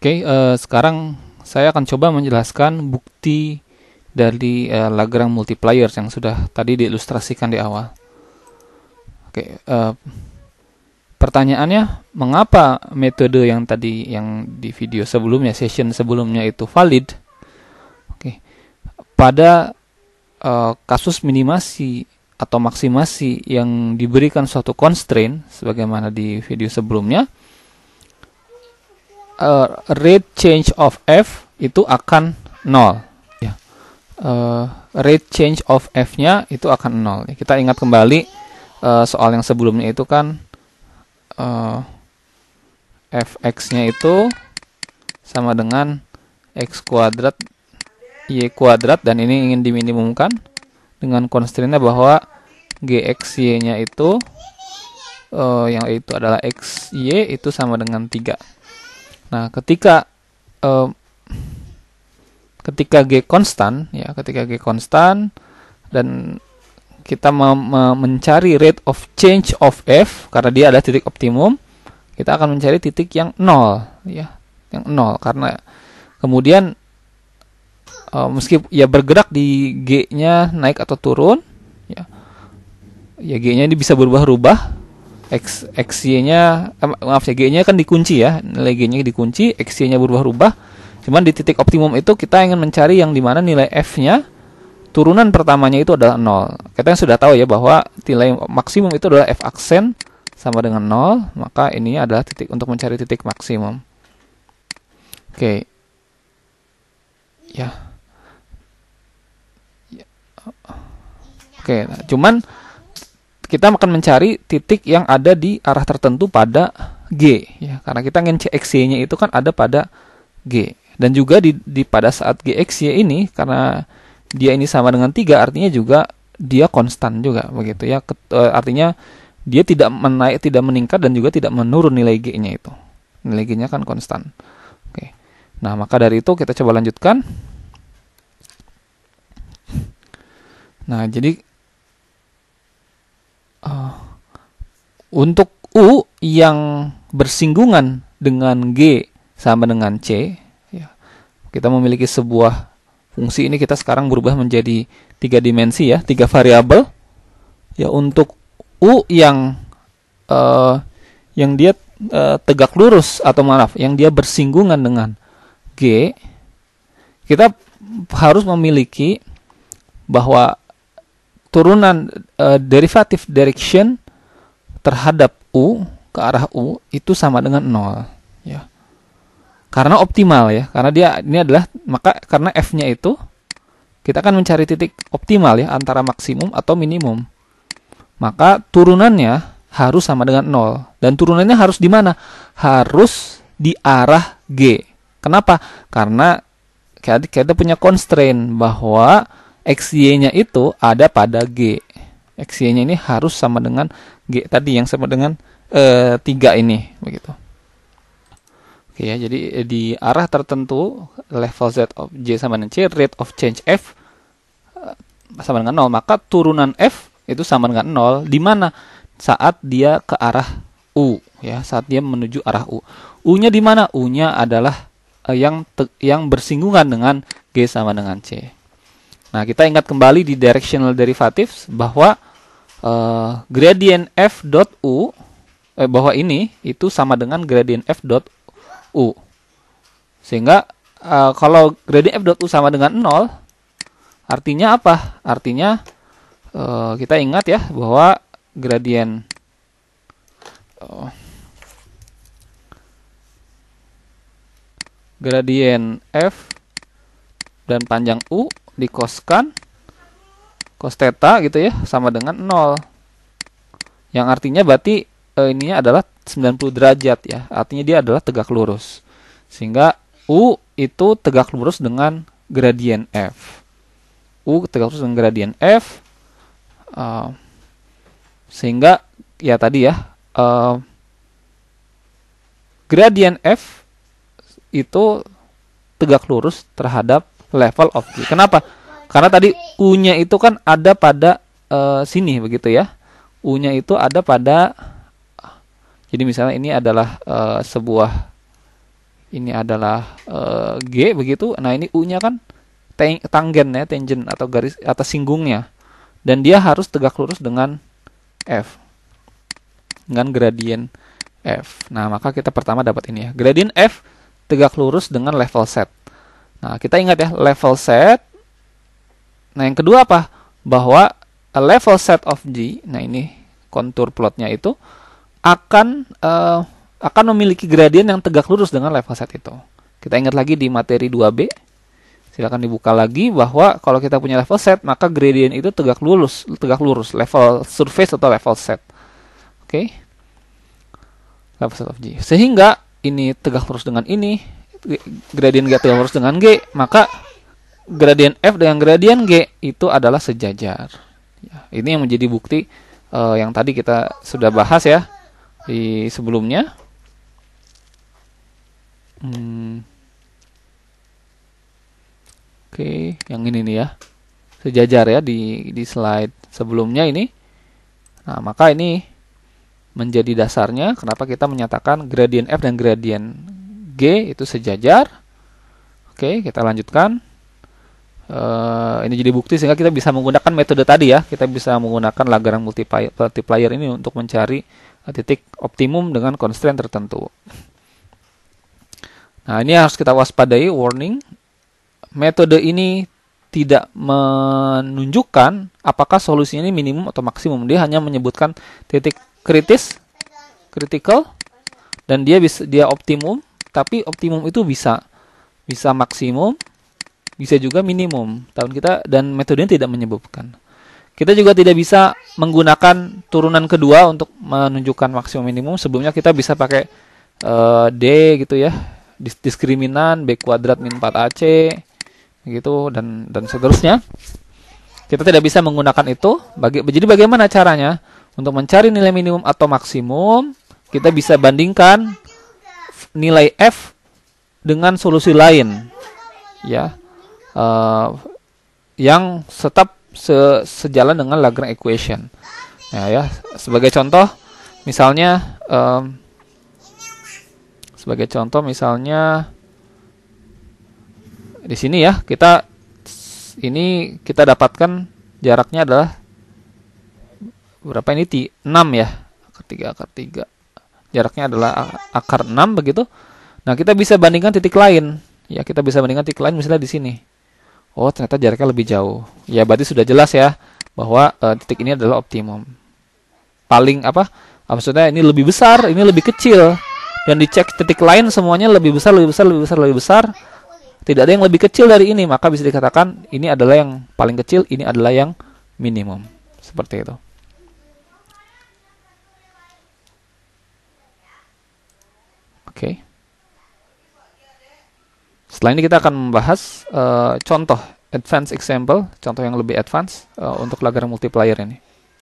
Oke, okay, uh, eh, sekarang saya akan coba menjelaskan bukti dari uh, eh, Lagrang multiplier yang sudah tadi diilustrasikan di awal. Oke, okay, uh, eh, pertanyaannya mengapa metode yang tadi yang di video sebelumnya session sebelumnya itu valid? Oke, okay, pada uh, kasus minimasi atau maksimasi yang diberikan suatu constraint sebagaimana di video sebelumnya uh, rate change of f itu akan nol ya. Uh, rate change of f-nya itu akan nol. Ya, kita ingat kembali uh, soal yang sebelumnya itu kan uh, fx-nya itu sama dengan x kuadrat y kuadrat dan ini ingin diminimumkan dengan konstrinya bahwa bahwa y nya itu uh, yang itu adalah x y itu sama dengan 3. Nah, ketika eh, ketika g konstan ya, ketika g konstan dan kita mencari rate of change of f karena dia adalah titik optimum, kita akan mencari titik yang nol ya, yang nol karena kemudian eh, meski ya bergerak di g-nya naik atau turun ya. Ya g-nya ini bisa berubah-ubah X y nya eh, maaf ya G-nya kan dikunci ya. Nilai G-nya dikunci, x nya berubah-ubah. Cuman di titik optimum itu kita ingin mencari yang dimana nilai F-nya turunan pertamanya itu adalah 0. Kita yang sudah tahu ya bahwa nilai maksimum itu adalah F aksen sama dengan 0, maka ini adalah titik untuk mencari titik maksimum. Oke. Okay. Ya. ya. Oke, okay, nah, cuman kita akan mencari titik yang ada di arah tertentu pada G ya karena kita ingin CXY-nya itu kan ada pada G dan juga di, di pada saat GXY ini karena dia ini sama dengan 3 artinya juga dia konstan juga begitu ya Ket, e, artinya dia tidak menaik tidak meningkat dan juga tidak menurun nilai G-nya itu nilai G-nya kan konstan oke nah maka dari itu kita coba lanjutkan nah jadi Untuk U yang bersinggungan dengan G sama dengan C, ya, kita memiliki sebuah fungsi ini kita sekarang berubah menjadi tiga dimensi ya, tiga variabel. Ya untuk U yang uh, yang dia uh, tegak lurus atau maaf, yang dia bersinggungan dengan G, kita harus memiliki bahwa turunan uh, eh, derivatif direction terhadap U ke arah U itu sama dengan nol ya. Karena optimal ya, karena dia ini adalah maka karena F-nya itu kita akan mencari titik optimal ya antara maksimum atau minimum. Maka turunannya harus sama dengan nol dan turunannya harus di mana? Harus di arah G. Kenapa? Karena kita punya constraint bahwa XY-nya itu ada pada G. X, Y-nya ini harus sama dengan G tadi yang sama dengan e, eh, 3 ini, begitu. Oke ya, jadi eh, di arah tertentu level Z of J sama dengan C, rate of change F eh, sama dengan 0, maka turunan F itu sama dengan 0 di mana saat dia ke arah U ya, saat dia menuju arah U. U-nya di mana? U-nya adalah yang te, yang bersinggungan dengan G sama dengan C. Nah, kita ingat kembali di directional derivatives bahwa uh, gradient f dot u eh, bahwa ini itu sama dengan gradient f dot u sehingga uh, kalau gradient f dot u sama dengan 0 artinya apa artinya uh, kita ingat ya bahwa gradient gradient f dan panjang u dikoskan cos theta gitu ya sama dengan 0 yang artinya berarti e, ininya adalah 90 derajat ya artinya dia adalah tegak lurus sehingga U itu tegak lurus dengan gradien F U tegak lurus dengan gradien F E, sehingga ya tadi ya e, gradien F itu tegak lurus terhadap level of G. Kenapa? Karena tadi U-nya itu kan ada pada e, sini begitu ya. U-nya itu ada pada jadi misalnya ini adalah e, sebuah ini adalah e, G begitu. Nah, ini U-nya kan tangen ya, tangent atau garis atas singgungnya. Dan dia harus tegak lurus dengan F. Dengan gradien F. Nah, maka kita pertama dapat ini ya. Gradien F tegak lurus dengan level set. Nah, kita ingat ya, level set Nah, yang kedua apa? Bahwa a level set of G, nah ini kontur plotnya itu akan uh, akan memiliki gradien yang tegak lurus dengan level set itu. Kita ingat lagi di materi 2B. Silakan dibuka lagi bahwa kalau kita punya level set, maka gradien itu tegak lurus, tegak lurus level surface atau level set. Oke. Okay? Level set of G. Sehingga ini tegak lurus dengan ini, gradien G tegak lurus dengan G, maka gradien f dengan gradien g itu adalah sejajar. Ya, ini yang menjadi bukti uh, yang tadi kita sudah bahas ya di sebelumnya. Hmm. Oke, yang ini nih ya sejajar ya di di slide sebelumnya ini. Nah, maka ini menjadi dasarnya kenapa kita menyatakan gradien F dan gradien G itu sejajar. Oke, kita lanjutkan uh, ini jadi bukti sehingga kita bisa menggunakan metode tadi ya kita bisa menggunakan lagaran multiplier, ini untuk mencari eh, titik optimum dengan constraint tertentu nah ini harus kita waspadai warning metode ini tidak menunjukkan apakah solusi ini minimum atau maksimum dia hanya menyebutkan titik kritis critical dan dia bisa dia optimum tapi optimum itu bisa bisa maksimum bisa juga minimum tahun kita dan metodenya tidak menyebabkan Kita juga tidak bisa menggunakan turunan kedua untuk menunjukkan maksimum minimum. Sebelumnya kita bisa pakai uh, D gitu ya, diskriminan B kuadrat min 4AC gitu dan dan seterusnya. Kita tidak bisa menggunakan itu. Baga jadi bagaimana caranya? Untuk mencari nilai minimum atau maksimum, kita bisa bandingkan nilai F dengan solusi lain. Ya uh, yang tetap se sejalan dengan Lagrange equation. Nah, ya, sebagai contoh misalnya um, sebagai contoh misalnya di sini ya, kita ini kita dapatkan jaraknya adalah berapa ini T, 6 ya. Akar 3 akar 3. Jaraknya adalah akar 6 begitu. Nah, kita bisa bandingkan titik lain. Ya, kita bisa bandingkan titik lain misalnya di sini. Oh, ternyata jaraknya lebih jauh. Ya, berarti sudah jelas ya bahwa uh, titik ini adalah optimum. Paling apa? Ah, maksudnya ini lebih besar, ini lebih kecil. Dan dicek titik lain semuanya lebih besar, lebih besar, lebih besar, lebih besar. Tidak ada yang lebih kecil dari ini, maka bisa dikatakan ini adalah yang paling kecil, ini adalah yang minimum. Seperti itu. Oke. Okay. Setelah ini kita akan membahas uh, contoh advance example, contoh yang lebih advance uh, untuk lagar multiplier ini.